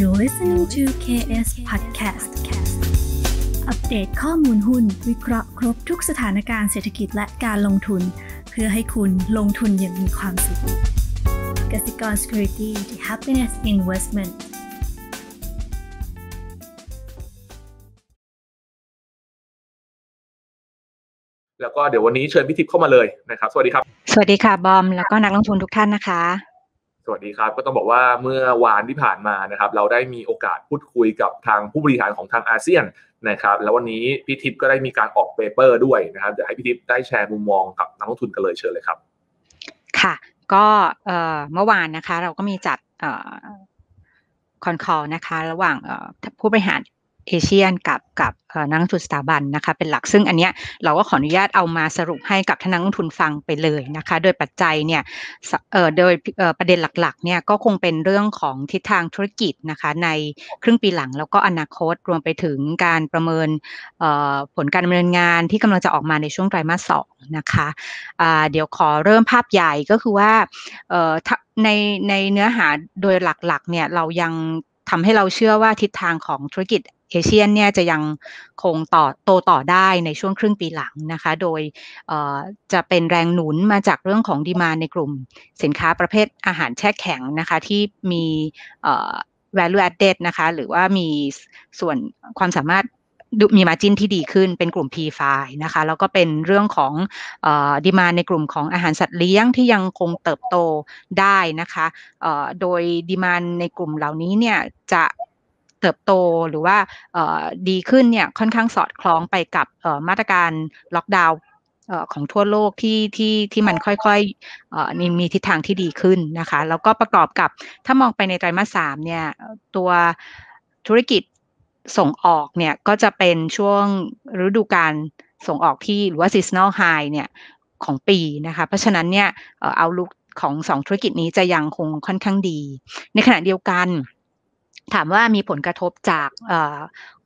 You're listening to KS Podcast อัปเดตข้อมูลหุ้น วิเคราะห์ครบทุกสถานการณ์เศรษฐกิจและการลงทุน เพื่อให้คุณลงทุนอย่างมีความสุขกสิกร Security the Happiness Investment แล้วก็เดี๋ยววันนี้เชิญพิทิพเข้ามาเลยนะครับ สวัสดีครับ สวัสดีค่ะบอมแล้วก็นักลงทุนทุกท่านนะคะสวัสดีครับก็ต้องบอกว่าเมื่อวานที่ผ่านมานะครับ เราได้มีโอกาสพูดคุยกับทางผู้บริหารของทางอาเซียนนะครับ แล้ววันนี้ พี่ทิพย์ก็ได้มีการออกเปเปอร์ด้วยนะครับเดี๋ยวให้พี่ทิพย์ได้แชร์มุมมองกับนักลงทุนกันเลยเชิญเลยครับ ค่ะ ก็เมื่อวานนะคะ เราก็มีจัดคอนคอลนะคะ ระหว่างผู้บริหารเอเชียนกับกับนักลงทุนสถาบันนะคะเป็นหลักซึ่งอันเนี้ยเราก็ขออนุญาตเอามาสรุปให้กับท่านักลงทุนฟังไปเลยนะคะ โดยปัจจัยเนี่ยโดยประเด็นหลักๆเนี่ยก็คงเป็นเรื่องของทิศทางธุรกิจนะคะในครึ่งปีหลังแล้วก็อนาคตรวมไปถึงการประเมินผลการดำเนินงานที่กำลังจะออกมาในช่วงไตรมาสสองนะคะะเดี๋ยวขอเริ่มภาพใหญ่ก็คือว่าในในเนื้อหาโดยหลักๆเนี่ยเรายังทำให้เราเชื่อว่าทิศทางของธุรกิจเอเชียนเนี่ยจะยังคงต่อโตต่อได้ในช่วงครึ่งปีหลังนะคะ โดยจะเป็นแรงหนุนมาจากเรื่องของดีมาในกลุ่มสินค้าประเภทอาหารแช่แข็งนะคะ ที่มี value added นะคะ หรือว่ามีส่วนความสามารถมีมาจินที่ดีขึ้นเป็นกลุ่ม P5 นะคะ แล้วก็เป็นเรื่องของดีมาในกลุ่มของอาหารสัตว์เลี้ยงที่ยังคงเติบโตได้นะคะ โดยดีมาในกลุ่มเหล่านี้เนี่ยจะเติบโตหรือว่าดีขึ้นเนี่ยค่อนข้างสอดคล้องไปกับมาตรการล็อกดาวน์ของทั่วโลกที่ที่ที่มันค่อยๆมีทิศทางที่ดีขึ้นนะคะ แล้วก็ประกอบกับถ้ามองไปในไตรมาสสามเนี่ยตัวธุรกิจส่งออกเนี่ยก็จะเป็นช่วงฤดูการส่งออกที่หรือว่า seasonal high เนี่ยของปีนะคะ เพราะฉะนั้นเนี่ยเอาลุกของสองธุรกิจนี้จะยังคงค่อนข้างดีในขณะเดียวกันถามว่ามีผลกระทบจาก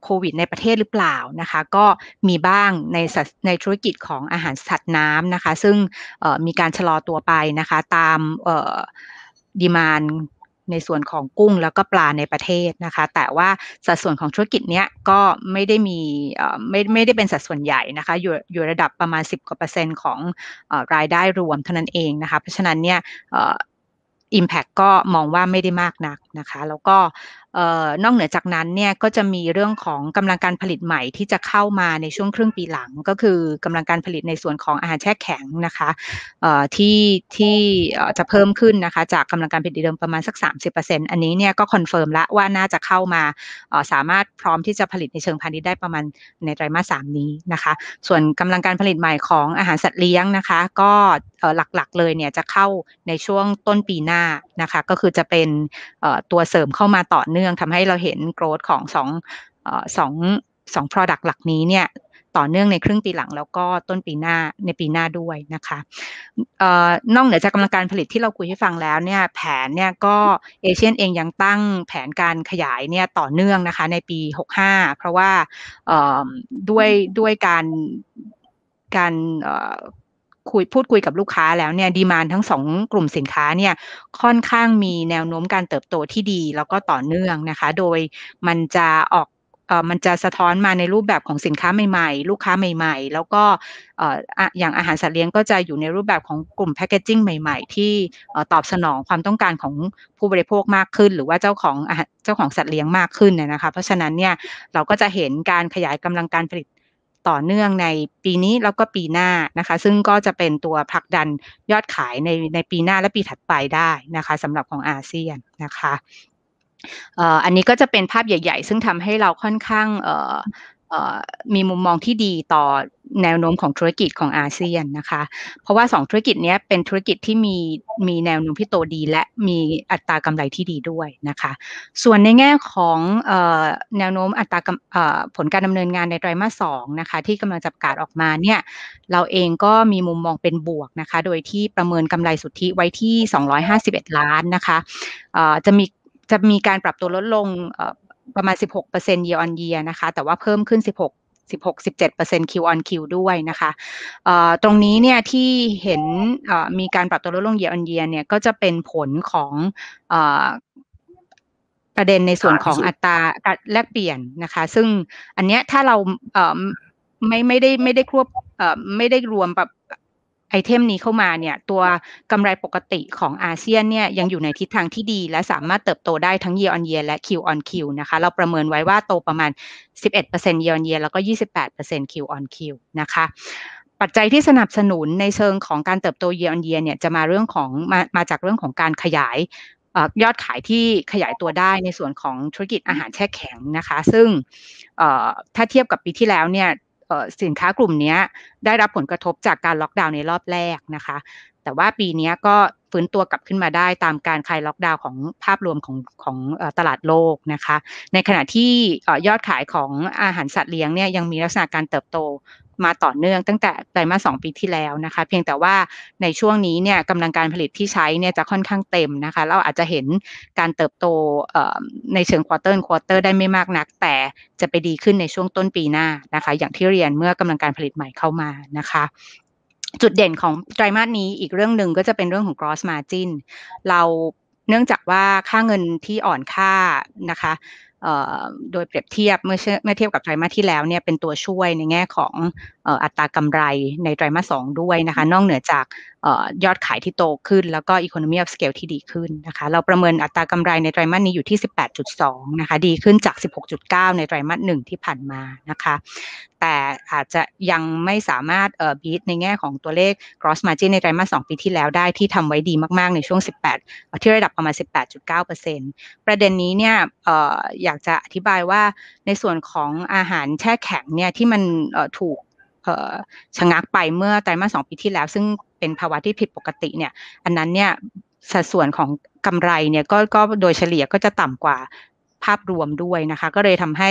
โควิด ในประเทศหรือเปล่านะคะก็มีบ้างในในธุรกิจของอาหารสัตว์น้ำนะคะ ซึ่งมีการชะลอตัวไปนะคะตามดีมานในส่วนของกุ้งแล้วก็ปลาในประเทศนะคะแต่ว่าสัดส่วนของธุรกิจเนี้ยก็ไม่ได้มีไม่ไม่ได้เป็นสัดส่วนใหญ่นะคะอยู่อยู่ระดับประมาณ 10กว่าเปอร์เซ็นต์ของรายได้รวมเท่านั้นเองนะคะเพราะฉะนั้นเนี่ยอิมแพกก็มองว่าไม่ได้มากนักนะคะแล้วก็นอกเหนือจากนั้นเนี่ยก็จะมีเรื่องของกำลังการผลิตใหม่ที่จะเข้ามาในช่วงครึ่งปีหลัง ก็คือกำลังการผลิตในส่วนของอาหารแช่แข็งนะคะที่ ที่จะเพิ่มขึ้นนะคะ จากกำลังการผลิตเดิมประมาณสัก 30%อันนี้เนี่ยก็คอนเฟิร์มละว่าน่าจะเข้ามาสามารถพร้อมที่จะผลิตในเชิงพาณิชย์ได้ประมาณในไตรมาสสามนี้นะคะ ส่วนกำลังการผลิตใหม่ของอาหารสัตว์เลี้ยงนะคะก็หลักๆเลยเนี่ยจะเข้าในช่วงต้นปีหน้านะคะก็คือจะเป็นตัวเสริมเข้ามาต่อเนื่องทำให้เราเห็นโกรธของสองสองสอง p r o ั u c ์หลักนี้เนี่ยต่อเนื่องในครึ่งปีหลังแล้วก็ต้นปีหน้าในปีหน้าด้วยนะคะนอกเหนือจากกำลังการผลิตที่เราคุยให้ฟังแล้วเนี่ยแผนเนี่ยก็เอเชียนเองยังตั้งแผนการขยายเนี่ยต่อเนื่องนะคะ ในปี 65 เพราะว่าด้วยด้วยการการคุยพูดคุยกับลูกค้าแล้วเนี่ยดีมานทั้งสองกลุ่มสินค้าเนี่ยค่อนข้างมีแนวโน้มการเติบโตที่ดี แล้วก็ต่อเนื่องนะคะ โดยมันจะออกมันจะสะท้อนมาในรูปแบบของสินค้าใหม่ๆ ลูกค้าใหม่ๆ แล้วก็ออย่างอาหารสัตว์เลี้ยงก็จะอยู่ในรูปแบบของกลุ่มแพคเกจิ้งใหม่ ๆ ที่ตอบสนองความต้องการของผู้บริโภคมากขึ้น หรือว่าเจ้าของเจ้าของสัตว์เลี้ยงมากขึ้นนะคะเพราะฉะนั้นเนี่ยเราก็จะเห็นการขยายกำลังการผลิตต่อเนื่องในปีนี้แล้วก็ปีหน้านะคะ ซึ่งก็จะเป็นตัวผลักดันยอดขายในในปีหน้าและปีถัดไปได้นะคะสำหรับของอาเซียนนะคะ อันนี้ก็จะเป็นภาพใหญ่ๆ ซึ่งทำให้เราค่อนข้างมีมุมมองที่ดีต่อแนวโน้มของธุรกิจของอาเซียนนะคะ เพราะว่า 2 ธุรกิจนี้เป็นธุรกิจที่มีมีแนวโน้มที่โตดีและมีอัตรากำไรที่ดีด้วยนะคะ ส่วนในแง่ของแนวโน้มอัตราผลการดำเนินงานในไตรมาสสองนะคะที่กำลังจับการออกมาเนี่ยเราเองก็มีมุมมองเป็นบวกนะคะโดยที่ประเมินกำไรสุทธิไว้ที่ 251 ล้านนะคะจะมีจะมีการปรับตัวลดลงประมาณ 16% year on year นะคะ แต่ว่าเพิ่มขึ้น 16 16-17% Q on Q ด้วยนะคะตรงนี้เนี่ยที่เห็นมีการปรับตัวลดลง year on year เนี่ย ก็จะเป็นผลของอประเด็นในส่วนของอัตราแลกเปลี่ยนนะคะ ซึ่งอันเนี้ยถ้าเราไม่ไม่ได้ไม่ได้ควบไม่ได้รวมแบบไอเทมนี้เข้ามาเนี่ย ตัวกำไรปกติของอาเซียนเนี่ย ยังอยู่ในทิศทางที่ดี และสามารถเติบโตได้ทั้ง year on year และ Q on Q นะคะเราประเมินไว้ว่าโตประมาณ 11% year on year แล้วก็ 28% Q on Q นะคะ ปัจจัยที่สนับสนุนในเชิงของการเติบโต year on year เนี่ย จะมาเรื่องของมามาจากเรื่องของการขยายยอดขายที่ขยายตัวได้ในส่วนของธุรกิจอาหารแช่แข็งนะคะซึ่งถ้าเทียบกับปีที่แล้วเนี่ยสินค้ากลุ่มนี้ได้รับผลกระทบจากการล็อกดาวน์ในรอบแรกนะคะแต่ว่าปีนี้ก็ฟื้นตัวกลับขึ้นมาได้ตามการคลายล็อกดาวน์ของภาพรวมของของตลาดโลกนะคะ ในขณะที่ยอดขายของอาหารสัตว์เลี้ยงเนี่ยยังมีลักษณะการเติบโตมาต่อเนื่องตั้งแต่ไตรมาสสปีที่แล้วนะคะ เพียงแต่ว่าในช่วงนี้เนี่ยกำลังการผลิตที่ใช้เนี่ยจะค่อนข้างเต็มนะคะ เราอาจจะเห็นการเติบโตในเชิงควอเตอร์ควอเตอร์ได้ไม่มากนัก แต่จะไปดีขึ้นในช่วงต้นปีหน้านะคะ อย่างที่เรียนเมื่อกำลังการผลิตใหม่เข้ามานะคะจุดเด่นของไตรมาสนี้อีกเรื่องหนึ่งก็จะเป็นเรื่องของ c r o s s margin เราเนื่องจากว่าค่าเงินที่อ่อนค่านะคะโดยเปรียบเทียบ เมื่อเมื่อเทียบกับไตรมาสที่แล้วเนี่ยเป็นตัวช่วยในแง่ของอัตรากำไรในไตรมาสสองด้วยนะคะ นอกเหนือจากยอดขายที่โตขึ้นแล้วก็อีโคโนมีออฟสเกลที่ดีขึ้นนะคะเราประเมินอัตรากำไรในไตรมาสนี้อยู่ที่ 18.2 นะคะ ดีขึ้นจาก 16.9 ในไตรมาสหนึ่งที่ผ่านมานะคะ แต่อาจจะยังไม่สามารถเอ่อบีทในแง่ของตัวเลข c r o s s margin ในไตรมาส2ปีที่แล้วได้ ที่ทำไว้ดีมากๆในช่วง 18 ที่ระดับประมาณ 18.9%ประเด็นนี้เนี่ยเอ่ออยากจะอธิบายว่าในส่วนของอาหารแช่แข็งเนี่ยที่มันถูกชะงักไปเมื่อไตรมาสสองปีที่แล้วซึ่งเป็นภาวะที่ผิดปกติเนี่ย อันนั้นเนี่ยสัดส่วนของกำไรเนี่ยก็ก็โดยเฉลี่ยก็จะต่ำกว่าภาพรวมด้วยนะคะก็เลยทำให้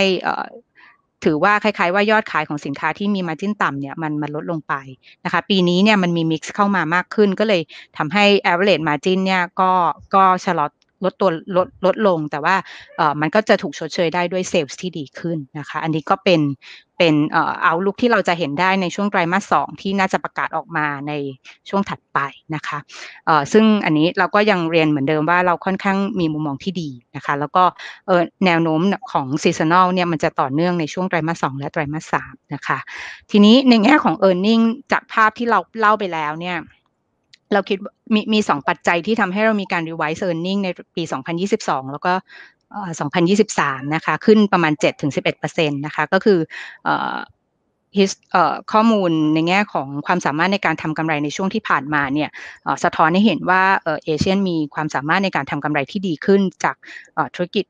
ถือว่าคล้ายๆว่ายอดขายของสินค้าที่มีมาจิ้นต่ำเนี่ยมันมันลดลงไปนะคะ ปีนี้เนี่ยมันมีมิกซ์เข้ามามากขึ้นก็เลยทำให้ average margin เนี่ยก็ก็ชะลอลดตัวลดลดลงแต่ว่ามันก็จะถูกชดเชยได้ด้วยเซลล์ที่ดีขึ้นนะคะ อันนี้ก็เป็นเป็นเอาลุกที่เราจะเห็นได้ในช่วงไตรมาสสองที่น่าจะประกาศออกมาในช่วงถัดไปนะคะซึ่งอันนี้เราก็ยังเรียนเหมือนเดิมว่าเราค่อนข้างมีมุมมองที่ดีนะคะแล้วก็แนวโน้มของซีซันนลเนี่ยมันจะต่อเนื่องในช่วงไตรมาสสองและไตรมาสสามนะคะ ทีนี้ในแง่ของเอร์เน็งจากภาพที่เราเล่าไปแล้วเนี่ยเราคิดมีมีสองปัจจัยที่ทำให้เรามีการไวซ์เ e อร์เน็งในปี 2022 แล้วก็ 2023 นะคะ ขึ้นประมาณ 7-11%นะคะ ก็คือข้อมูลในแง่ของความสามารถในการทำกำไรในช่วงที่ผ่านมาเนี่ยสะท้อนให้เห็นว่าเอเชียมีความสามารถในการทำกำไรที่ดีขึ้นจากธุรกิจ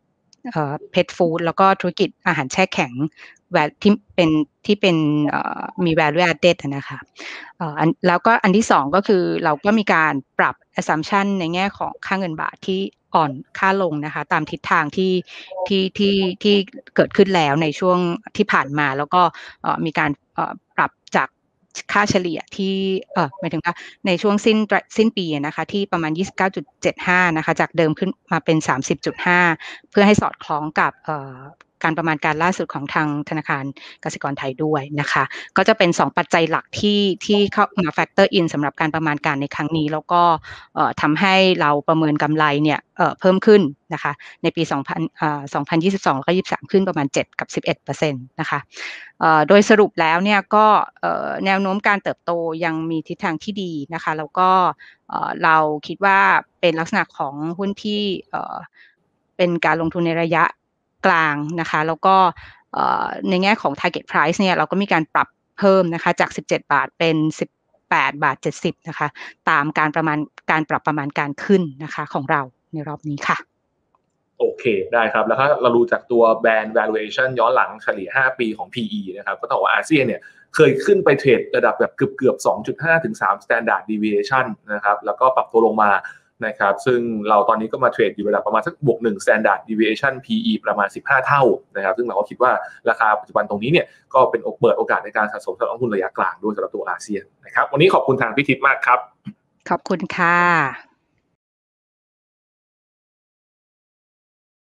เพชฟู้ดแล้วก็ธุรกิจอาหารแช่แข็งที่เป็นที่เป็นมี value added นะคะแล้วก็อันที่สองก็คือเราก็มีการปรับ assumption ในแง่ของค่าเงินบาทที่อ่อนค่าลงนะคะ ตามทิศทางที่ที่ที่ที่เกิดขึ้นแล้วในช่วงที่ผ่านมาแล้วก็มีการปรับจากค่าเฉลี่ยที่เออหมายถึงว่าในช่วงสิ้นสิ้นปีนะคะที่ประมาณ 29.75 นะคะ จากเดิมขึ้นมาเป็น 30.5 เพื่อให้สอดคล้องกับการประมาณการล่าสุดของทางธนาคารกสิกรไทยด้วยนะคะ ก็จะเป็น 2 ปัจจัยหลักที่ที่เข้ามาแฟกเตอร์อินสำหรับการประมาณการในครั้งนี้แล้วก็ทำให้เราประเมินกำไรเนี่ยเพิ่มขึ้นนะคะ ในปี 2000 2022 แล้วก็ 23 ขึ้นประมาณ 7 กับ 11%นะคะโดยสรุปแล้วเนี่ยก็แนวโน้มการเติบโตยังมีทิศทางที่ดีนะคะ แล้วก็เราคิดว่าเป็นลักษณะของหุ้นที่เป็นการลงทุนในระยะกลางนะคะ แล้วก็ในแง่ของ target price เนี่ยเราก็มีการปรับเพิ่มนะคะจาก 17 บาทเป็น 18 บาท 70นะคะตามการประมาณการปรับประมาณการขึ้นนะคะของเราในรอบนี้ค่ะ โอเคได้ครับ แล้วถ้าเราดูจากตัวแบรนด์ valuation ย้อนหลังเฉลี่ย 5 ปีของ PE นะครับก็ต้องว่าอาเซียนเนี่ยเคยขึ้นไปเทรดระดับแบบเกือบเกือบ 2.5 ถึง 3 standard deviation นะครับแล้วก็ปรับตัวลงมานะครับซึ่งเราตอนนี้ก็มาเทรดอยู่ระดับประมาณสักบวกหนึ่ง standard deviation PE ประมาณ 15 เท่านะครับซึ่งเราก็คิดว่าราคาปัจจุบันตรงนี้เนี่ยก็เป็นเปิดโอกาสในการสะสมสำหรับทุนระยะกลางด้วยสำหรับตัวอาเซียนนะครับวันนี้ขอบคุณทางพิธิมากครับ ขอบคุณค่ะ